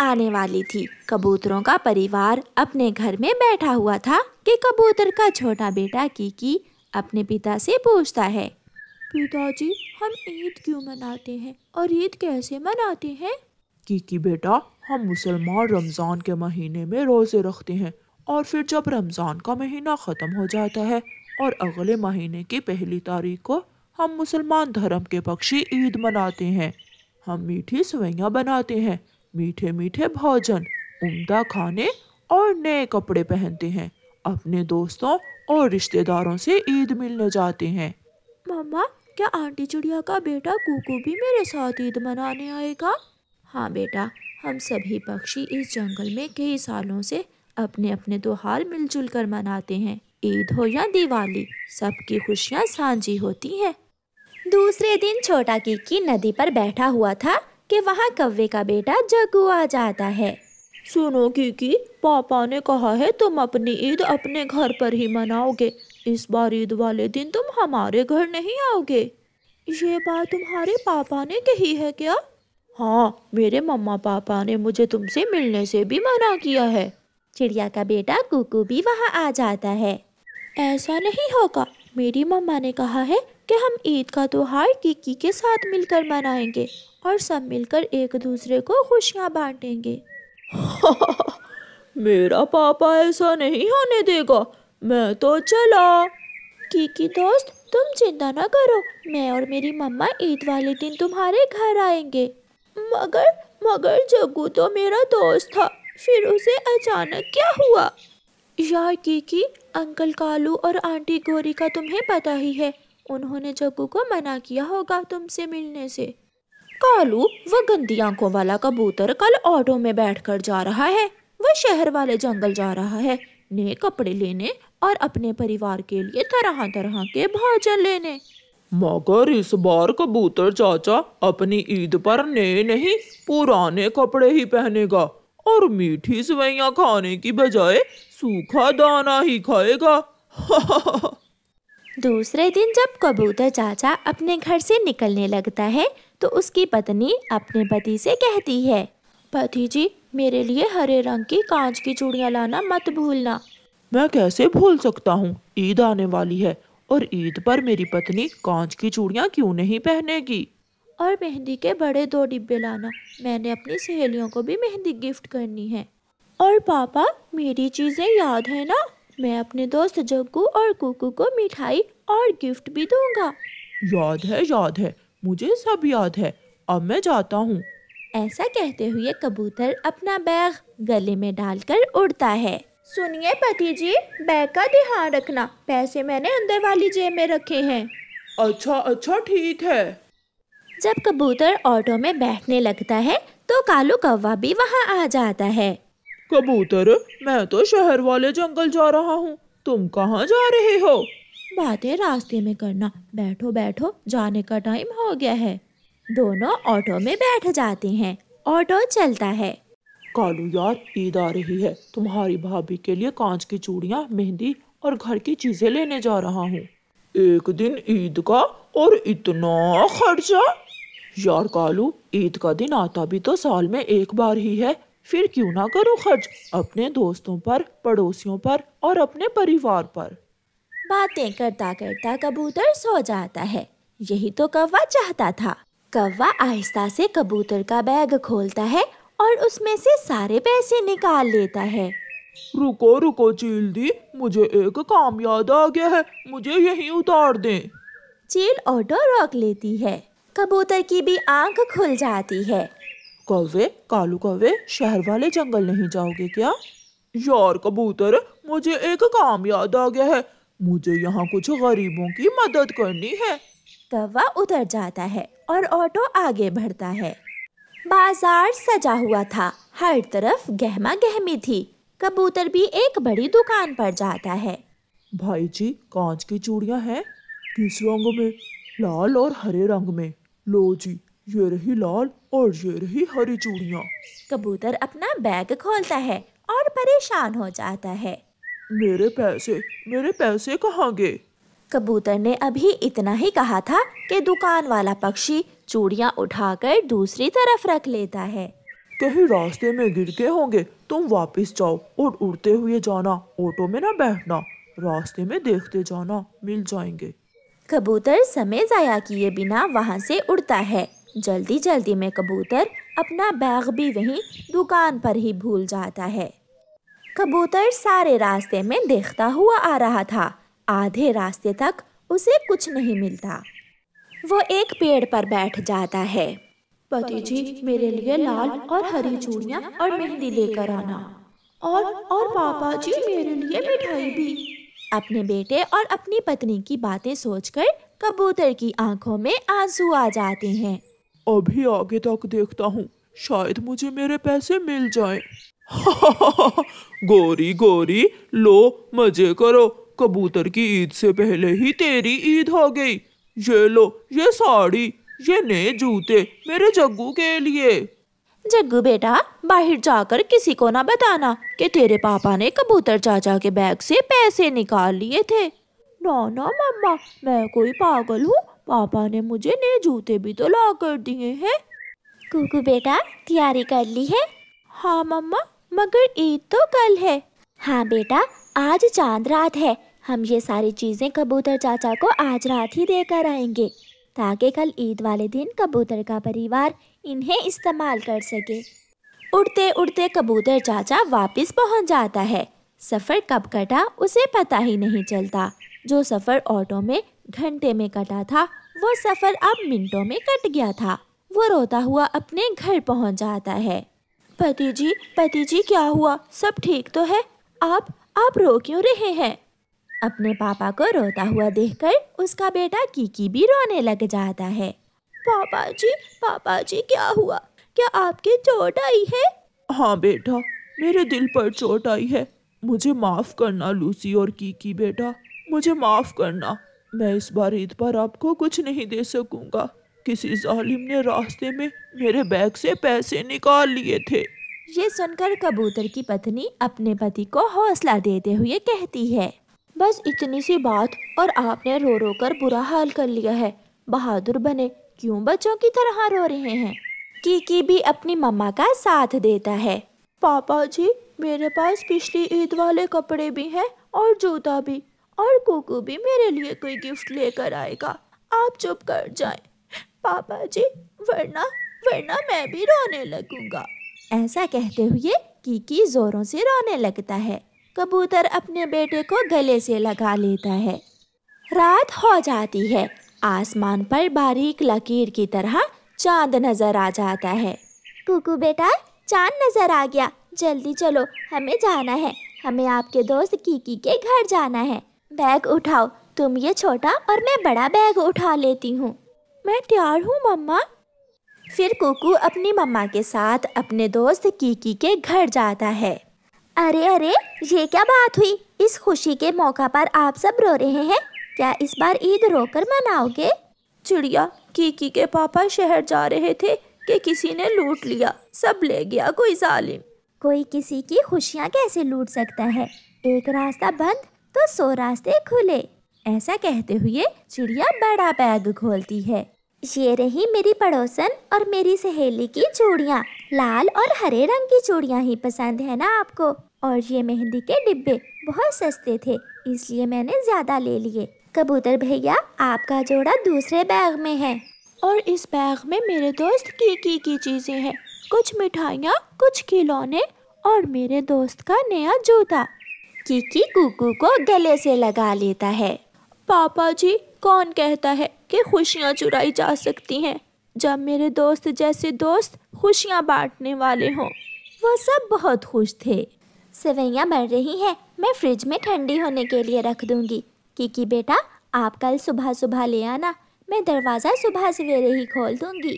आने वाली थी कबूतरों का परिवार अपने घर में बैठा हुआ था कि कबूतर का छोटा बेटा कीकी अपने पिता से पूछता है पिताजी हम ईद क्यों मनाते हैं और ईद कैसे मनाते हैं कीकी बेटा हम मुसलमान रमज़ान के महीने में रोज़े रखते हैं और फिर जब रमज़ान का महीना ख़त्म हो जाता है और अगले महीने की पहली तारीख को हम मुसलमान धर्म के पक्षी ईद मनाते हैं हम मीठी सवैया बनाते हैं मीठे मीठे भोजन उम्दा खाने और नए कपड़े पहनते हैं अपने दोस्तों और रिश्तेदारों से ईद मिलने जाते हैं मामा क्या आंटी चिड़िया का बेटा कुकू भी मेरे साथ ईद मनाने आएगा हाँ बेटा हम सभी पक्षी इस जंगल में कई सालों से अपने अपने त्योहार मिलजुल कर मनाते हैं ईद हो या दिवाली सबकी खुशियाँ साझी होती हैं दूसरे दिन छोटा कीकी नदी पर बैठा हुआ था कि वहाँ कव्वे का बेटा जगू आ जाता है सुनो कीकी पापा ने कहा है तुम अपनी ईद अपने घर पर ही मनाओगे इस बार ईद वाले दिन तुम हमारे घर नहीं आओगे ये बात तुम्हारे पापा ने कही है क्या हाँ मेरे मम्मा पापा ने मुझे तुमसे मिलने से भी मना किया है चिड़िया का बेटा कुकू भी वहाँ आ जाता है ऐसा नहीं होगा मेरी मम्मा ने कहा है कि हम ईद का त्योहार कीकी के साथ मिलकर मनाएंगे और सब मिलकर एक दूसरे को खुशियाँ बांटेंगे मेरा पापा ऐसा नहीं होने देगा मैं तो चला की दोस्त तुम चिंता ना करो मैं और मेरी मम्मा ईद वाले दिन तुम्हारे घर आएंगे मगर मगर जग्गू तो मेरा दोस्त था फिर उसे अचानक क्या हुआ यार की अंकल कालू और आंटी गोरी का तुम्हें पता ही है उन्होंने जग्गू को मना किया होगा तुमसे मिलने से कालू व गंदी आंखों वाला कबूतर कल ऑटो में बैठकर जा रहा है वह शहर वाले जंगल जा रहा है नए कपड़े लेने और अपने परिवार के लिए तरह तरह के भोजन लेने मगर इस बार कबूतर चाचा अपनी ईद पर नए नहीं पुराने कपड़े ही पहनेगा और मीठी सवैया खाने की बजाय सूखा दाना ही खाएगा दूसरे दिन जब कबूतर चाचा अपने घर से निकलने लगता है तो उसकी पत्नी अपने पति से कहती है पति जी मेरे लिए हरे रंग की कांच की चूड़ियाँ लाना मत भूलना मैं कैसे भूल सकता हूँ ईद आने वाली है और ईद पर मेरी पत्नी कांच की चूड़ियाँ क्यों नहीं पहनेगी और मेहंदी के बड़े दो डिब्बे लाना मैंने अपनी सहेलियों को भी मेहंदी गिफ्ट करनी है और पापा मेरी चीज़ें याद है ना मैं अपने दोस्त जग्गू और कुकू को मिठाई और गिफ्ट भी दूंगा याद है याद है मुझे सब याद है अब मैं जाता हूँ ऐसा कहते हुए कबूतर अपना बैग गले में डालकर उड़ता है सुनिए पति जी बैग का ध्यान रखना पैसे मैंने अंदर वाली जेब में रखे हैं अच्छा अच्छा ठीक है जब कबूतर ऑटो में बैठने लगता है तो कालू कौवा भी वहाँ आ जाता है कबूतर मैं तो शहर वाले जंगल जा रहा हूँ तुम कहाँ जा रहे हो बातें रास्ते में करना बैठो बैठो जाने का टाइम हो गया है दोनों ऑटो में बैठ जाते हैं ऑटो चलता है कालू यार ईद आ रही है तुम्हारी भाभी के लिए कांच की चूड़ियाँ मेहंदी और घर की चीजें लेने जा रहा हूँ एक दिन ईद का और इतना खर्चा यार कालू ईद का दिन आता भी तो साल में एक बार ही है फिर क्यों ना करो खर्च अपने दोस्तों पर पड़ोसियों पर और अपने परिवार पर बातें करता करता कबूतर सो जाता है यही तो कौवा चाहता था कौवा आहिस्ता से कबूतर का बैग खोलता है और उसमें से सारे पैसे निकाल लेता है रुको रुको चील दी मुझे एक काम याद आ गया है मुझे यही उतार दे चील ऑटो रोक लेती है कबूतर की भी आंख खुल जाती है कौवे कालू कौवे शहर वाले जंगल नहीं जाओगे क्या यार कबूतर मुझे एक काम याद आ गया है मुझे यहाँ कुछ गरीबों की मदद करनी है कौवा उतर जाता है और ऑटो आगे बढ़ता है बाजार सजा हुआ था हर तरफ गहमा गहमी थी कबूतर भी एक बड़ी दुकान पर जाता है भाई जी कांच की चूड़ियाँ हैं किस रंग में लाल और हरे रंग में लो जी ये रही लाल और ये रही हरी चूड़ियाँ कबूतर अपना बैग खोलता है और परेशान हो जाता है मेरे पैसे मेरे पैसे कहाँ गए कबूतर ने अभी इतना ही कहा था कि दुकान वाला पक्षी चूड़ियाँ उठाकर दूसरी तरफ रख लेता है कहीं रास्ते में गिर के होंगे तुम वापस जाओ और उड़ते हुए जाना ऑटो में ना बैठना रास्ते में देखते जाना मिल जाएंगे कबूतर समय ज़ाया किए बिना वहाँ से उड़ता है जल्दी जल्दी में कबूतर अपना बैग भी वहीं दुकान पर ही भूल जाता है कबूतर सारे रास्ते में देखता हुआ आ रहा था आधे रास्ते तक उसे कुछ नहीं मिलता वो एक पेड़ पर बैठ जाता है पति जी मेरे लिए लाल और हरी चूड़िया और मेहंदी लेकर आना और और पापा जी मेरे लिए मिठाई भी अपने बेटे और अपनी पत्नी की बातें सोचकर कबूतर की आंखों में आंसू आ जाते हैं अभी आगे तक देखता हूँ शायद मुझे मेरे पैसे मिल जाए गोरी गोरी लो मजे करो कबूतर की ईद से पहले ही तेरी ईद हो गई ये लो ये साड़ी ये नए जूते मेरे जग्गू के लिए जग्गू बेटा बाहर जाकर किसी को ना बताना कि तेरे पापा ने कबूतर चाचा के बैग से पैसे निकाल लिए थे ना ना मम्मा मैं कोई पागल हूँ पापा ने मुझे नए जूते भी तो ला कर दिए हैं कुकू बेटा तैयारी कर ली है हाँ मम्मा मगर ईद तो कल है हाँ बेटा आज चांद रात है हम ये सारी चीज़ें कबूतर चाचा को आज रात ही देकर आएंगे ताकि कल ईद वाले दिन कबूतर का परिवार इन्हें इस्तेमाल कर सके उड़ते उड़ते कबूतर चाचा वापस पहुंच जाता है सफ़र कब कटा उसे पता ही नहीं चलता जो सफ़र ऑटो में घंटे में कटा था वो सफ़र अब मिनटों में कट गया था वो रोता हुआ अपने घर पहुंच जाता है पति जी पति जी क्या हुआ सब ठीक तो है आप आप रो क्यों रहे हैं अपने पापा को रोता हुआ देखकर उसका बेटा कीकी भी रोने लग जाता है पापा जी पापा जी क्या हुआ क्या आपके चोट आई है हाँ बेटा मेरे दिल पर चोट आई है मुझे माफ़ करना लूसी और कीकी बेटा मुझे माफ़ करना मैं इस बार ईद पर आपको कुछ नहीं दे सकूंगा किसी जालिम ने रास्ते में मेरे बैग से पैसे निकाल लिए थे ये सुनकर कबूतर की पत्नी अपने पति को हौसला देते हुए कहती है बस इतनी सी बात और आपने रो रो कर बुरा हाल कर लिया है बहादुर बने क्यों बच्चों की तरह रो रहे हैं कीकी भी अपनी मम्मा का साथ देता है पापा जी मेरे पास पिछली ईद वाले कपड़े भी हैं और जूता भी और कुकू भी मेरे लिए कोई गिफ्ट लेकर आएगा आप चुप कर जाएं पापा जी वरना वरना मैं भी रोने लगूंगा ऐसा कहते हुए कीकी जोरों से रोने लगता है कबूतर अपने बेटे को गले से लगा लेता है रात हो जाती है आसमान पर बारीक लकीर की तरह चांद नजर आ जाता है कुकू बेटा चांद नजर आ गया जल्दी चलो हमें जाना है हमें आपके दोस्त कीकी के घर जाना है बैग उठाओ तुम ये छोटा और मैं बड़ा बैग उठा लेती हूँ मैं तैयार हूँ मम्मा फिर कुकू अपनी मम्मा के साथ अपने दोस्त कीकी के घर जाता है अरे अरे ये क्या बात हुई इस खुशी के मौका पर आप सब रो रहे हैं क्या इस बार ईद रोकर मनाओगे चिड़िया कीकी के पापा शहर जा रहे थे कि किसी ने लूट लिया सब ले गया कोई जालिम कोई किसी की खुशियाँ कैसे लूट सकता है एक रास्ता बंद तो सौ रास्ते खुले ऐसा कहते हुए चिड़िया बड़ा बैग खोलती है ये रही मेरी पड़ोसन और मेरी सहेली की चूड़ियाँ लाल और हरे रंग की चूड़ियाँ ही पसंद है ना आपको और ये मेहंदी के डिब्बे बहुत सस्ते थे इसलिए मैंने ज़्यादा ले लिए कबूतर भैया आपका जोड़ा दूसरे बैग में है और इस बैग में मेरे दोस्त की की की चीज़ें हैं कुछ मिठाइयाँ कुछ खिलौने और मेरे दोस्त का नया जूता कीकी कुकू को गले से लगा लेता है पापा जी कौन कहता है कि खुशियाँ चुराई जा सकती हैं जब मेरे दोस्त जैसे दोस्त खुशियाँ बांटने वाले हों वो सब बहुत खुश थे सेवैयाँ बढ़ रही हैं मैं फ्रिज में ठंडी होने के लिए रख दूंगी किकी बेटा आप कल सुबह सुबह ले आना मैं दरवाज़ा सुबह सवेरे ही खोल दूंगी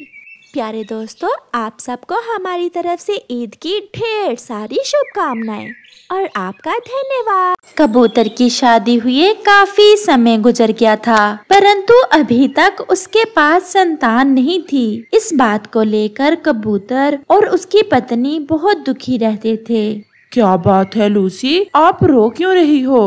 प्यारे दोस्तों आप सबको हमारी तरफ से ईद की ढेर सारी शुभकामनाएं और आपका धन्यवाद कबूतर की शादी हुए काफी समय गुजर गया था परंतु अभी तक उसके पास संतान नहीं थी इस बात को लेकर कबूतर और उसकी पत्नी बहुत दुखी रहते थे क्या बात है लूसी आप रो क्यों रही हो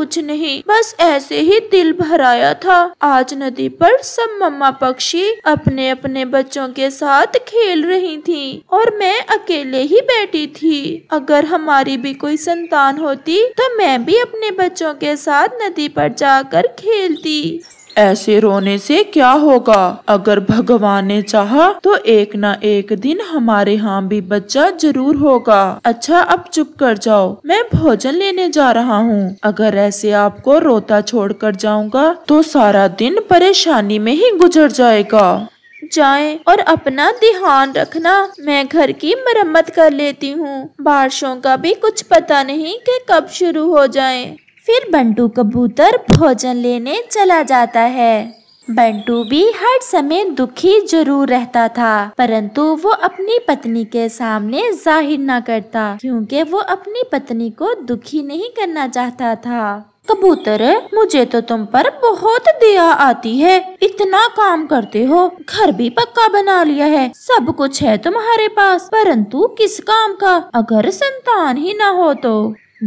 कुछ नहीं बस ऐसे ही दिल भराया था आज नदी पर सब मम्मा पक्षी अपने अपने बच्चों के साथ खेल रही थी और मैं अकेले ही बैठी थी अगर हमारी भी कोई संतान होती तो मैं भी अपने बच्चों के साथ नदी पर जाकर खेलती ऐसे रोने से क्या होगा अगर भगवान ने चाहा तो एक ना एक दिन हमारे यहाँ भी बच्चा जरूर होगा अच्छा अब चुप कर जाओ मैं भोजन लेने जा रहा हूँ अगर ऐसे आपको रोता छोड़ कर जाऊंगा तो सारा दिन परेशानी में ही गुजर जाएगा जाए और अपना ध्यान रखना मैं घर की मरम्मत कर लेती हूँ बारिशों का भी कुछ पता नहीं कि कब शुरू हो जाए फिर बंटू कबूतर भोजन लेने चला जाता है बंटू भी हर समय दुखी जरूर रहता था परंतु वो अपनी पत्नी के सामने जाहिर ना करता क्योंकि वो अपनी पत्नी को दुखी नहीं करना चाहता था कबूतर मुझे तो तुम पर बहुत दया आती है इतना काम करते हो घर भी पक्का बना लिया है सब कुछ है तुम्हारे पास परंतु किस काम का अगर संतान ही ना हो तो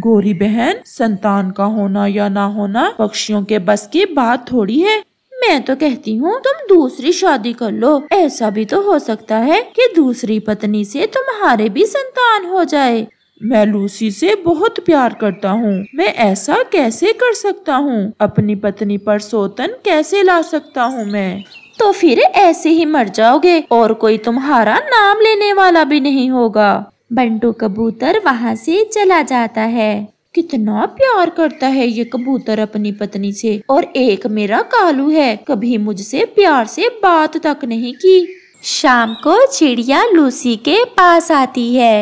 गोरी बहन संतान का होना या ना होना पक्षियों के बस की बात थोड़ी है मैं तो कहती हूँ तुम दूसरी शादी कर लो ऐसा भी तो हो सकता है कि दूसरी पत्नी से तुम्हारे भी संतान हो जाए मैं लूसी से बहुत प्यार करता हूँ मैं ऐसा कैसे कर सकता हूँ अपनी पत्नी पर सोतन कैसे ला सकता हूँ मैं तो फिर ऐसे ही मर जाओगे और कोई तुम्हारा नाम लेने वाला भी नहीं होगा बंटू कबूतर वहाँ से चला जाता है कितना प्यार करता है ये कबूतर अपनी पत्नी से और एक मेरा कालू है कभी मुझसे प्यार से बात तक नहीं की शाम को चिड़िया लूसी के पास आती है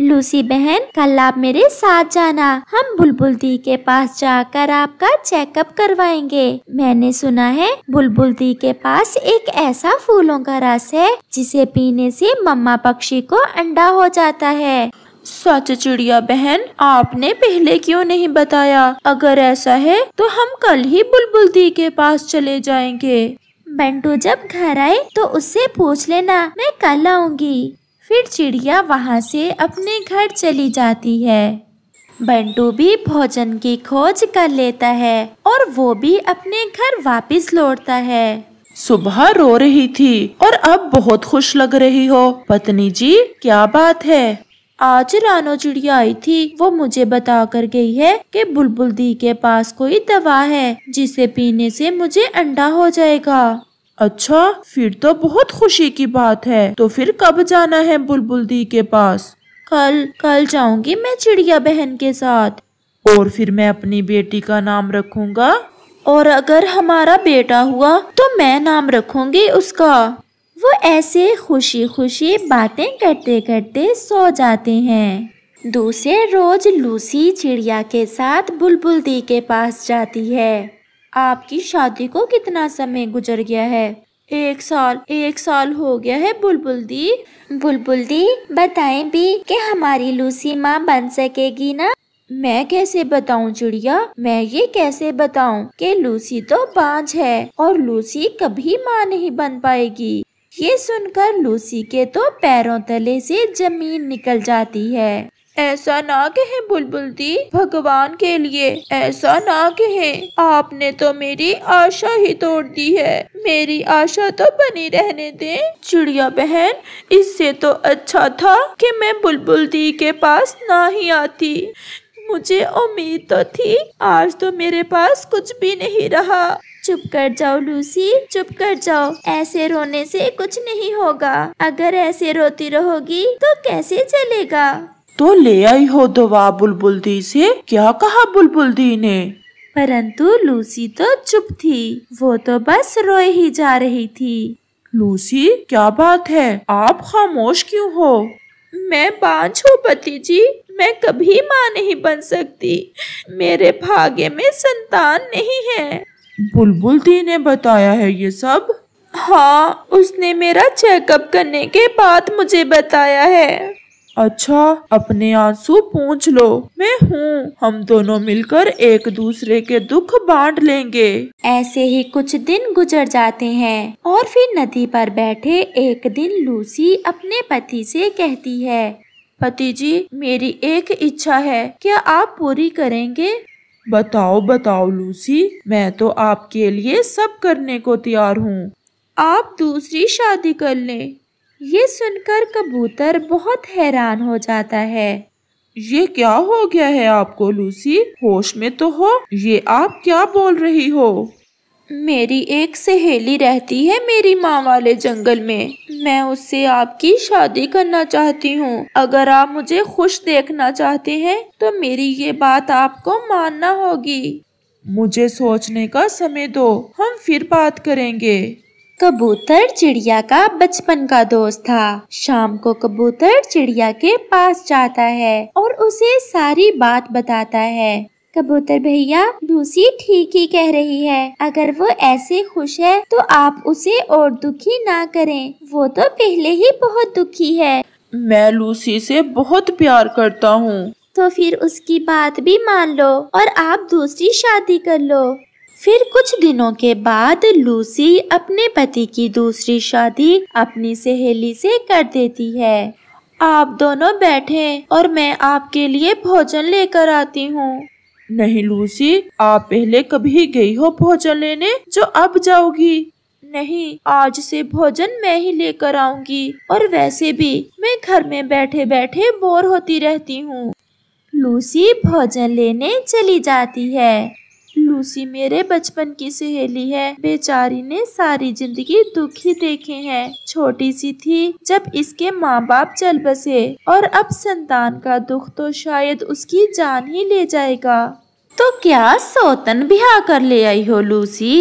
लूसी बहन कल आप मेरे साथ जाना हम बुलबुल दी के पास जाकर आपका चेकअप करवाएंगे मैंने सुना है बुलबुल दी के पास एक ऐसा फूलों का रस है जिसे पीने से मम्मा पक्षी को अंडा हो जाता है सच चिड़िया बहन आपने पहले क्यों नहीं बताया अगर ऐसा है तो हम कल ही बुलबुल दी के पास चले जाएंगे बंटू जब घर आए तो उससे पूछ लेना मैं कल आऊंगी फिर चिड़िया वहाँ से अपने घर चली जाती है बंटू भी भोजन की खोज कर लेता है और वो भी अपने घर वापस लौटता है सुबह रो रही थी और अब बहुत खुश लग रही हो पत्नी जी क्या बात है आज रानो चिड़िया आई थी वो मुझे बता कर गई है कि बुलबुल दी के पास कोई दवा है जिसे पीने से मुझे अंडा हो जाएगा अच्छा फिर तो बहुत खुशी की बात है तो फिर कब जाना है बुलबुल दी के पास कल कल जाऊंगी मैं चिड़िया बहन के साथ और फिर मैं अपनी बेटी का नाम रखूंगा और अगर हमारा बेटा हुआ तो मैं नाम रखूंगी उसका वो ऐसे खुशी खुशी बातें करते करते सो जाते हैं दूसरे रोज लूसी चिड़िया के साथ बुलबुल दी के पास जाती है आपकी शादी को कितना समय गुजर गया है एक साल एक साल हो गया है बुलबुल दी बुलबुल दी बताए भी कि हमारी लूसी माँ बन सकेगी ना मैं कैसे बताऊं चिड़िया मैं ये कैसे बताऊं कि लूसी तो बांझ है और लूसी कभी माँ नहीं बन पाएगी ये सुनकर लूसी के तो पैरों तले से जमीन निकल जाती है ऐसा ना कहे बुलबुल दी भगवान के लिए ऐसा ना कहे आपने तो मेरी आशा ही तोड़ दी है मेरी आशा तो बनी रहने दे चिड़िया बहन इससे तो अच्छा था कि मैं बुलबुल दी के पास ना ही आती मुझे उम्मीद तो थी आज तो मेरे पास कुछ भी नहीं रहा चुप कर जाओ लूसी चुप कर जाओ ऐसे रोने से कुछ नहीं होगा अगर ऐसे रोती रहोगी तो कैसे चलेगा तो ले आई हो दवा बुलबुल दी से क्या कहा बुलबुल दी ने परंतु लूसी तो चुप थी वो तो बस रोए ही जा रही थी लूसी क्या बात है आप खामोश क्यों हो मैं बांझ हूँ पति जी मैं कभी माँ नहीं बन सकती मेरे भाग्य में संतान नहीं है बुलबुल दी ने बताया है ये सब हाँ उसने मेरा चेकअप करने के बाद मुझे बताया है अच्छा अपने आंसू पूछ लो मैं हूँ हम दोनों मिलकर एक दूसरे के दुख बांट लेंगे ऐसे ही कुछ दिन गुजर जाते हैं और फिर नदी पर बैठे एक दिन लूसी अपने पति से कहती है पति जी मेरी एक इच्छा है क्या आप पूरी करेंगे बताओ बताओ लूसी मैं तो आपके लिए सब करने को तैयार हूँ आप दूसरी शादी कर लें ये सुनकर कबूतर बहुत हैरान हो जाता है ये क्या हो गया है आपको लूसी होश में तो हो ये आप क्या बोल रही हो मेरी एक सहेली रहती है मेरी माँ वाले जंगल में मैं उससे आपकी शादी करना चाहती हूँ अगर आप मुझे खुश देखना चाहते हैं तो मेरी ये बात आपको मानना होगी मुझे सोचने का समय दो हम फिर बात करेंगे कबूतर चिड़िया का बचपन का दोस्त था शाम को कबूतर चिड़िया के पास जाता है और उसे सारी बात बताता है कबूतर भैया लूसी ठीक ही कह रही है अगर वो ऐसे खुश है तो आप उसे और दुखी ना करें वो तो पहले ही बहुत दुखी है मैं लूसी से बहुत प्यार करता हूँ तो फिर उसकी बात भी मान लो और आप दूसरी शादी कर लो फिर कुछ दिनों के बाद लूसी अपने पति की दूसरी शादी अपनी सहेली से कर देती है आप दोनों बैठे और मैं आपके लिए भोजन लेकर आती हूँ नहीं लूसी आप पहले कभी गई हो भोजन लेने जो अब जाओगी नहीं आज से भोजन मैं ही लेकर आऊंगी और वैसे भी मैं घर में बैठे बैठे बोर होती रहती हूँ लूसी भोजन लेने चली जाती है लूसी मेरे बचपन की सहेली है बेचारी ने सारी जिंदगी दुखी देखे हैं छोटी सी थी जब इसके माँ बाप चल बसे और अब संतान का दुख तो शायद उसकी जान ही ले जाएगा तो क्या सौतन ब्याह कर ले आई हो लूसी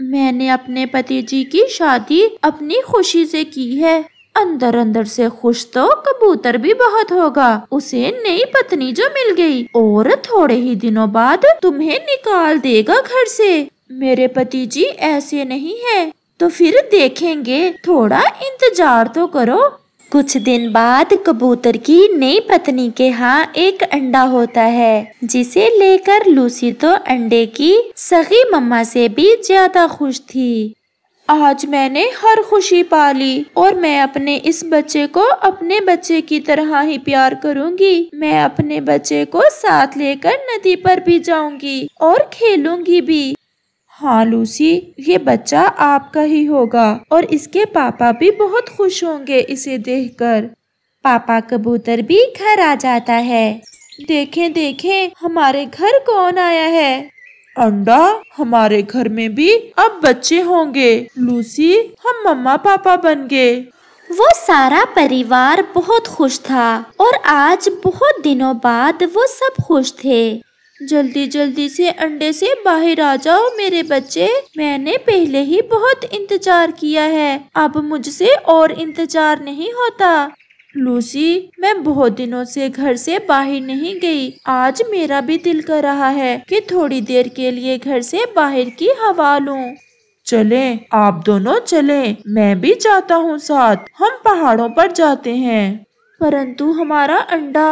मैंने अपने पति जी की शादी अपनी खुशी से की है अंदर अंदर से खुश तो कबूतर भी बहुत होगा उसे नई पत्नी जो मिल गई और थोड़े ही दिनों बाद तुम्हें निकाल देगा घर से मेरे पति जी ऐसे नहीं है तो फिर देखेंगे थोड़ा इंतजार तो करो कुछ दिन बाद कबूतर की नई पत्नी के यहाँ एक अंडा होता है जिसे लेकर लूसी तो अंडे की सगी मम्मा से भी ज्यादा खुश थी आज मैंने हर खुशी पाली और मैं अपने इस बच्चे को अपने बच्चे की तरह ही प्यार करूंगी मैं अपने बच्चे को साथ लेकर नदी पर भी जाऊंगी और खेलूंगी भी हाँ लूसी ये बच्चा आपका ही होगा और इसके पापा भी बहुत खुश होंगे इसे देखकर पापा कबूतर भी घर आ जाता है देखें देखें हमारे घर कौन आया है अंडा हमारे घर में भी अब बच्चे होंगे लूसी हम मम्मा पापा बन गए वो सारा परिवार बहुत खुश था और आज बहुत दिनों बाद वो सब खुश थे जल्दी जल्दी से अंडे से बाहर आ जाओ मेरे बच्चे मैंने पहले ही बहुत इंतजार किया है अब मुझसे और इंतजार नहीं होता लूसी मैं बहुत दिनों से घर से बाहर नहीं गई आज मेरा भी दिल कर रहा है कि थोड़ी देर के लिए घर से बाहर की हवा लूं। चले आप दोनों चले मैं भी जाता हूँ साथ हम पहाड़ों पर जाते हैं परंतु हमारा अंडा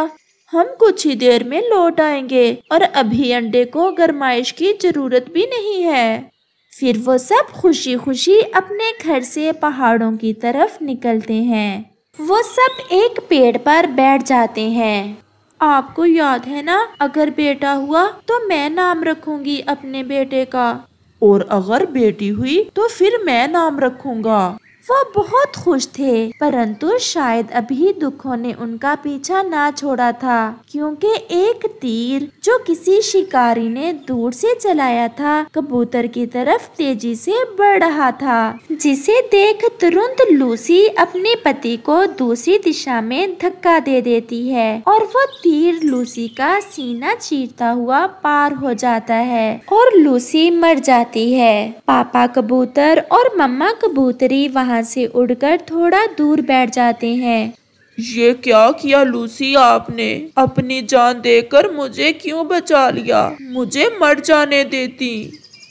हम कुछ ही देर में लौट आएंगे और अभी अंडे को गरमाइश की जरूरत भी नहीं है फिर वो सब खुशी खुशी अपने घर से पहाड़ों की तरफ निकलते हैं वो सब एक पेड़ पर बैठ जाते हैं आपको याद है ना अगर बेटा हुआ तो मैं नाम रखूंगी अपने बेटे का और अगर बेटी हुई तो फिर मैं नाम रखूंगा वह बहुत खुश थे परंतु शायद अभी दुखों ने उनका पीछा ना छोड़ा था क्योंकि एक तीर जो किसी शिकारी ने दूर से चलाया था कबूतर की तरफ तेजी से बढ़ रहा था जिसे देख तुरंत लूसी अपने पति को दूसरी दिशा में धक्का दे देती है और वो तीर लूसी का सीना चीरता हुआ पार हो जाता है और लूसी मर जाती है पापा कबूतर और मम्मा कबूतरी वहाँ यहाँ से उड़कर थोड़ा दूर बैठ जाते हैं ये क्या किया लूसी आपने अपनी जान देकर मुझे क्यों बचा लिया मुझे मर जाने देती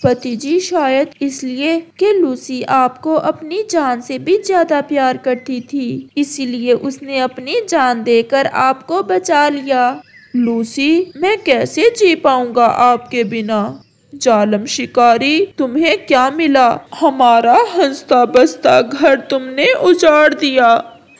पति जी शायद इसलिए कि लूसी आपको अपनी जान से भी ज्यादा प्यार करती थी इसीलिए उसने अपनी जान देकर आपको बचा लिया लूसी मैं कैसे जी पाऊंगा आपके बिना जालम शिकारी तुम्हें क्या मिला हमारा हंसता बसता घर तुमने उजाड़ दिया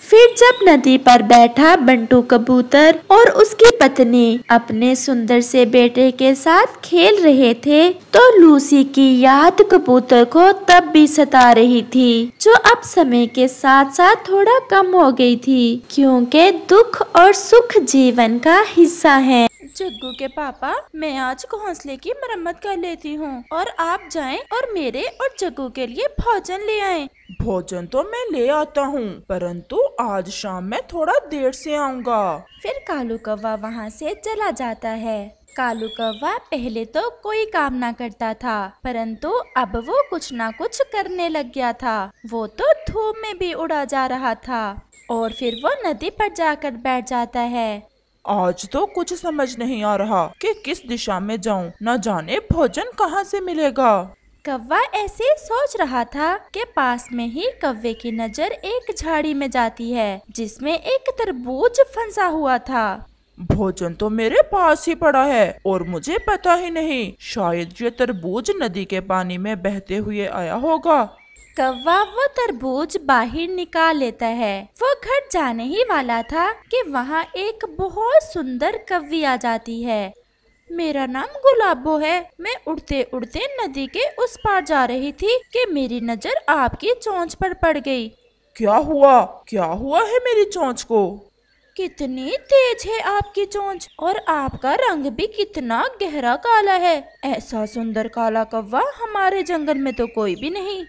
फिर जब नदी पर बैठा बंटू कबूतर और उसकी पत्नी अपने सुंदर से बेटे के साथ खेल रहे थे तो लूसी की याद कबूतर को तब भी सता रही थी जो अब समय के साथ साथ थोड़ा कम हो गई थी क्योंकि दुख और सुख जीवन का हिस्सा है जग्गू के पापा मैं आज घोंसले की मरम्मत कर लेती हूँ और आप जाएं और मेरे और जग्गू के लिए भोजन ले आए भोजन तो मैं ले आता हूँ परंतु आज शाम मैं थोड़ा देर से आऊँगा फिर कालू कौवा वहाँ से चला जाता है कालू कौवा पहले तो कोई काम ना करता था परंतु अब वो कुछ ना कुछ करने लग गया था वो तो धूप में भी उड़ा जा रहा था और फिर वो नदी पर जाकर बैठ जाता है आज तो कुछ समझ नहीं आ रहा कि किस दिशा में जाऊं, न जाने भोजन कहाँ से मिलेगा कौवा ऐसे सोच रहा था कि पास में ही कव्वे की नजर एक झाड़ी में जाती है जिसमें एक तरबूज फंसा हुआ था भोजन तो मेरे पास ही पड़ा है और मुझे पता ही नहीं शायद ये तरबूज नदी के पानी में बहते हुए आया होगा कौवा वो तरबूज बाहर निकाल लेता है वो घर जाने ही वाला था कि वहाँ एक बहुत सुंदर कव्वी आ जाती है मेरा नाम गुलाबो है मैं उड़ते उड़ते नदी के उस पार जा रही थी कि मेरी नजर आपकी चोंच पर पड़ गई क्या हुआ क्या हुआ है मेरी चोंच को कितनी तेज है आपकी चोंच और आपका रंग भी कितना गहरा काला है ऐसा सुंदर काला कौवा हमारे जंगल में तो कोई भी नहीं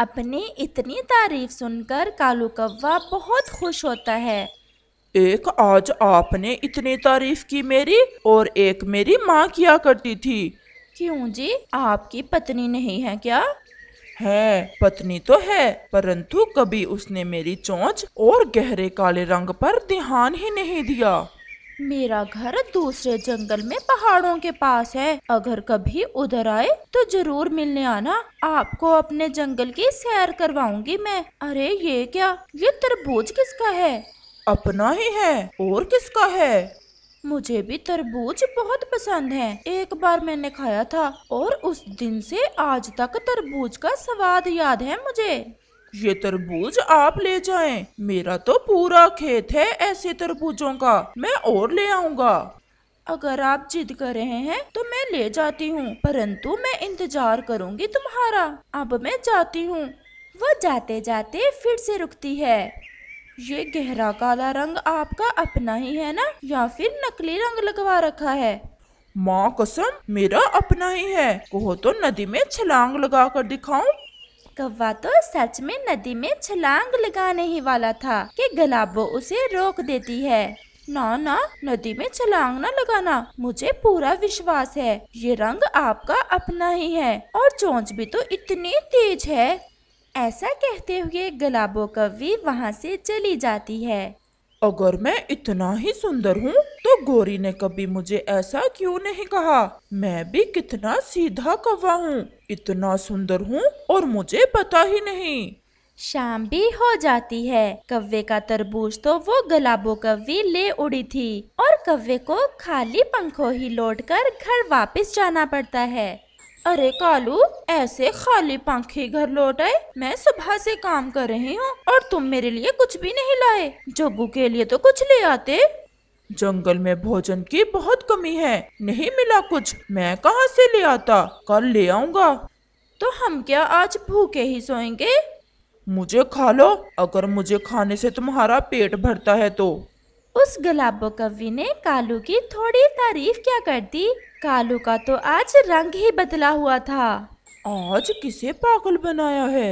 अपने इतनी तारीफ सुनकर कालू कौवा बहुत खुश होता है एक आज आपने इतनी तारीफ की मेरी और एक मेरी माँ किया करती थी क्यों जी आपकी पत्नी नहीं है क्या है पत्नी तो है परंतु कभी उसने मेरी चोंच और गहरे काले रंग पर ध्यान ही नहीं दिया मेरा घर दूसरे जंगल में पहाड़ों के पास है अगर कभी उधर आए तो जरूर मिलने आना आपको अपने जंगल की सैर करवाऊंगी मैं अरे ये क्या ये तरबूज किसका है अपना ही है और किसका है मुझे भी तरबूज बहुत पसंद है एक बार मैंने खाया था और उस दिन से आज तक तरबूज का स्वाद याद है मुझे ये तरबूज आप ले जाएं। मेरा तो पूरा खेत है ऐसे तरबूजों का मैं और ले आऊंगा अगर आप जिद कर रहे हैं तो मैं ले जाती हूँ परंतु मैं इंतजार करूँगी तुम्हारा अब मैं जाती हूँ वो जाते जाते फिर से रुकती है ये गहरा काला रंग आपका अपना ही है ना या फिर नकली रंग लगवा रखा है माँ कसम मेरा अपना ही है कहो तो नदी में छलांग लगा कर दिखाऊं कौवा तो सच में नदी में छलांग लगाने ही वाला था कि गलाबो उसे रोक देती है ना ना नदी में छलांग ना लगाना मुझे पूरा विश्वास है ये रंग आपका अपना ही है और चोंच भी तो इतनी तेज है ऐसा कहते हुए गलाबो कवि वहाँ से चली जाती है अगर मैं इतना ही सुंदर हूँ तो गोरी ने कभी मुझे ऐसा क्यों नहीं कहा मैं भी कितना सीधा कौवा हूँ इतना सुंदर हूँ और मुझे पता ही नहीं शाम भी हो जाती है कव्वे का तरबूज तो वो गलाबो कव्वी ले उड़ी थी और कव्वे को खाली पंखों ही लौटकर घर वापस जाना पड़ता है अरे कालू ऐसे खाली पंखे घर लौट आए मैं सुबह से काम कर रही हूँ और तुम मेरे लिए कुछ भी नहीं लाए जग्गू के लिए तो कुछ ले आते जंगल में भोजन की बहुत कमी है नहीं मिला कुछ मैं कहाँ से ले आता कल ले आऊंगा तो हम क्या आज भूखे ही सोएंगे मुझे खा लो अगर मुझे खाने से तुम्हारा पेट भरता है तो उस गुलाबो कवि ने कालू की थोड़ी तारीफ क्या कर दी कालू का तो आज रंग ही बदला हुआ था आज किसे पागल बनाया है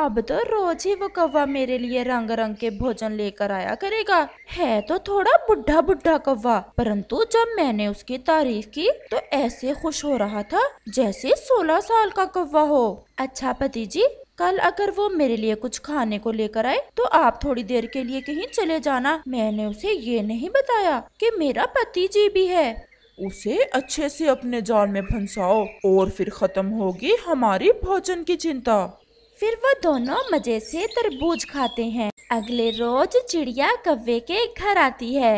अब तो रोज ही वो कौवा मेरे लिए रंग रंग के भोजन लेकर आया करेगा है तो थोड़ा बुढ़ा बुढ़ा कौवा परंतु जब मैंने उसकी तारीफ की तो ऐसे खुश हो रहा था जैसे सोलह साल का कौवा हो अच्छा पति जी कल अगर वो मेरे लिए कुछ खाने को लेकर आए तो आप थोड़ी देर के लिए कहीं चले जाना मैंने उसे ये नहीं बताया कि मेरा पति जी भी है उसे अच्छे से अपने जाल में फंसाओ और फिर खत्म होगी हमारी भोजन की चिंता फिर वो दोनों मजे से तरबूज खाते हैं अगले रोज चिड़िया कव्वे के घर आती है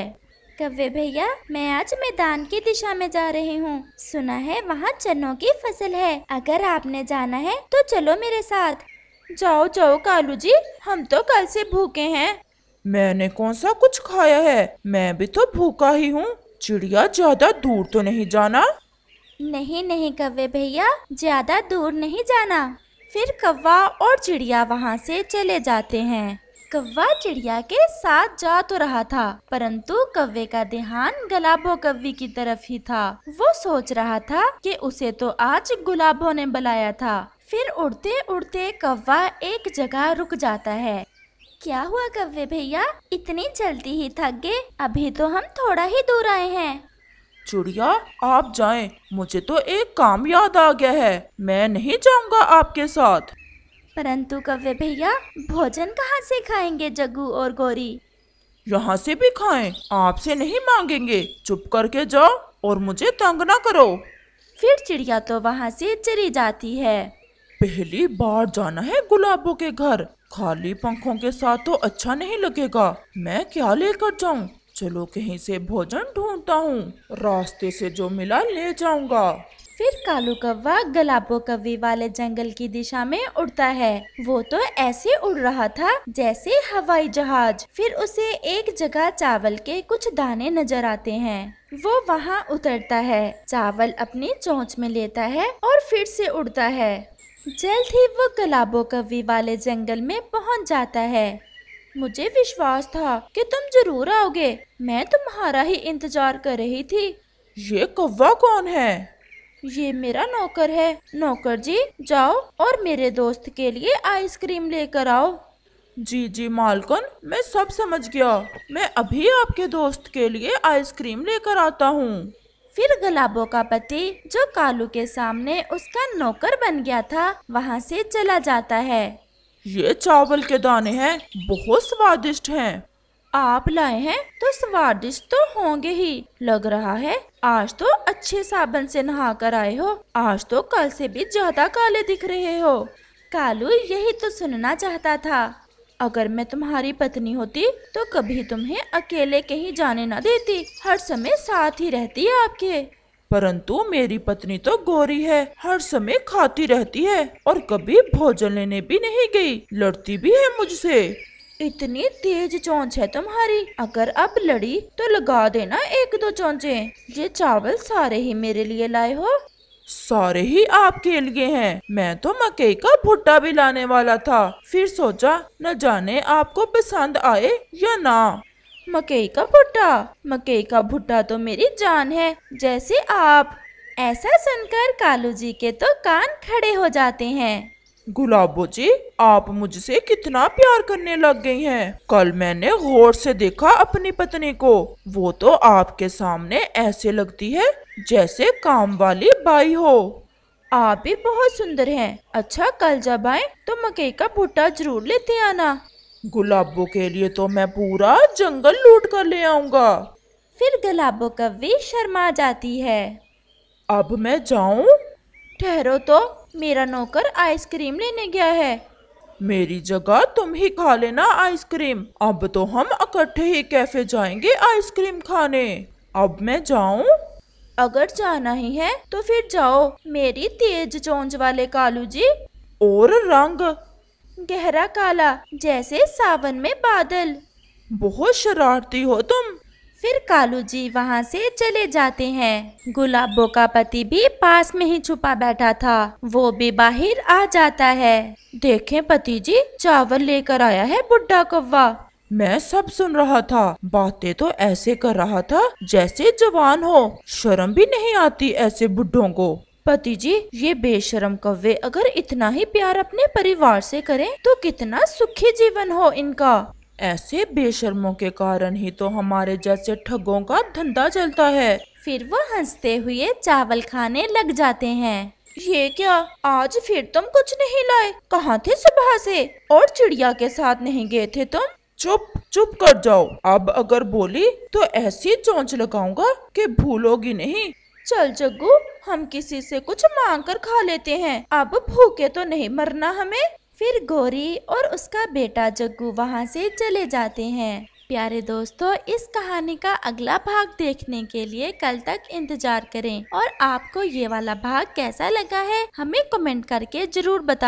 कव्वे भैया मैं आज मैदान की दिशा में जा रही हूँ सुना है वहाँ चनों की फसल है अगर आपने जाना है तो चलो मेरे साथ जाओ जाओ कालू जी हम तो कल से भूखे हैं मैंने कौन सा कुछ खाया है मैं भी तो भूखा ही हूँ चिड़िया ज्यादा दूर तो नहीं जाना नहीं नहीं कव्वे भैया ज्यादा दूर नहीं जाना फिर कौवा और चिड़िया वहाँ से चले जाते हैं कौवा चिड़िया के साथ जा तो रहा था परंतु कौवे का ध्यान गुलाबो कवी की तरफ ही था वो सोच रहा था कि उसे तो आज गुलाबो ने बुलाया था फिर उड़ते उड़ते कौवा एक जगह रुक जाता है क्या हुआ कव्वे भैया इतनी जल्दी ही थक गए अभी तो हम थोड़ा ही दूर आए हैं चिड़िया आप जाएं, मुझे तो एक काम याद आ गया है मैं नहीं जाऊंगा आपके साथ परंतु कव्य भैया भोजन कहाँ से खाएंगे जग्गू और गौरी यहाँ से भी खाएं, आपसे नहीं मांगेंगे चुप करके जाओ और मुझे तंग ना करो फिर चिड़िया तो वहाँ से चली जाती है पहली बार जाना है गुलाबों के घर खाली पंखों के साथ तो अच्छा नहीं लगेगा मैं क्या लेकर जाऊँ चलो कहीं से भोजन ढूंढता हूँ रास्ते से जो मिला ले जाऊंगा फिर कालू कौवा गलाबो कव्वी वाले जंगल की दिशा में उड़ता है वो तो ऐसे उड़ रहा था जैसे हवाई जहाज फिर उसे एक जगह चावल के कुछ दाने नजर आते हैं वो वहाँ उतरता है चावल अपनी चोंच में लेता है और फिर से उड़ता है जल्द ही वो गलाबो कव्वी वाले जंगल में पहुँच जाता है मुझे विश्वास था कि तुम जरूर आओगे मैं तुम्हारा ही इंतजार कर रही थी ये कौवा कौन है ये मेरा नौकर है नौकर जी जाओ और मेरे दोस्त के लिए आइसक्रीम लेकर आओ जी जी मालकन मैं सब समझ गया मैं अभी आपके दोस्त के लिए आइसक्रीम लेकर आता हूँ फिर गुलाबों का पति जो कालू के सामने उसका नौकर बन गया था वहाँ से चला जाता है ये चावल के दाने हैं बहुत स्वादिष्ट हैं। आप लाए हैं तो स्वादिष्ट तो होंगे ही लग रहा है आज तो अच्छे साबन से नहा कर आए हो आज तो कल से भी ज्यादा काले दिख रहे हो कालू यही तो सुनना चाहता था अगर मैं तुम्हारी पत्नी होती तो कभी तुम्हें अकेले कहीं जाने न देती हर समय साथ ही रहती आपके परंतु मेरी पत्नी तो गोरी है हर समय खाती रहती है और कभी भोजन लेने भी नहीं गई लड़ती भी है मुझसे इतनी तेज चोंच है तुम्हारी अगर अब लड़ी तो लगा देना एक दो चोंचे ये चावल सारे ही मेरे लिए लाए हो सारे ही आपके लिए हैं मैं तो मकई का भुट्टा भी लाने वाला था फिर सोचा न जाने आपको पसंद आए या ना मकई का भुट्टा मकई का भुट्टा तो मेरी जान है जैसे आप ऐसा सुनकर कालू जी के तो कान खड़े हो जाते हैं गुलाबो जी आप मुझसे कितना प्यार करने लग गई हैं। कल मैंने गौर से देखा अपनी पत्नी को वो तो आपके सामने ऐसे लगती है जैसे काम वाली बाई हो आप भी बहुत सुंदर हैं। अच्छा कल जब आए तो मकई का भुट्टा जरूर लेते आना गुलाबों के लिए तो मैं पूरा जंगल लूट कर ले आऊंगा फिर गुलाबों वे शर्मा जाती है अब मैं जाऊं ठहरो तो मेरा नौकर आइसक्रीम लेने गया है मेरी जगह तुम ही खा लेना आइसक्रीम अब तो हम इकट्ठे ही कैफे जाएंगे आइसक्रीम खाने अब मैं जाऊं अगर जाना ही है तो फिर जाओ मेरी तेज चोंच वाले कालू जी और रंग गहरा काला जैसे सावन में बादल बहुत शरारती हो तुम फिर कालू जी वहाँ से चले जाते हैं गुलाबों का पति भी पास में ही छुपा बैठा था वो भी बाहर आ जाता है देखे पति जी चावल लेकर आया है बुढ़ा कौवा मैं सब सुन रहा था बातें तो ऐसे कर रहा था जैसे जवान हो शर्म भी नहीं आती ऐसे बुढ़ों को पति जी ये बेशरम कव्वे अगर इतना ही प्यार अपने परिवार से करें तो कितना सुखी जीवन हो इनका ऐसे बेशर्मों के कारण ही तो हमारे जैसे ठगों का धंधा चलता है फिर वो हंसते हुए चावल खाने लग जाते हैं ये क्या आज फिर तुम कुछ नहीं लाए कहाँ थे सुबह से और चिड़िया के साथ नहीं गए थे तुम चुप चुप कर जाओ अब अगर बोली तो ऐसी चोंच लगाऊंगा कि भूलोगी नहीं चल जग्गू हम किसी से कुछ मांग कर खा लेते हैं अब भूखे तो नहीं मरना हमें फिर गौरी और उसका बेटा जग्गू वहाँ से चले जाते हैं प्यारे दोस्तों इस कहानी का अगला भाग देखने के लिए कल तक इंतजार करें और आपको ये वाला भाग कैसा लगा है हमें कमेंट करके जरूर बता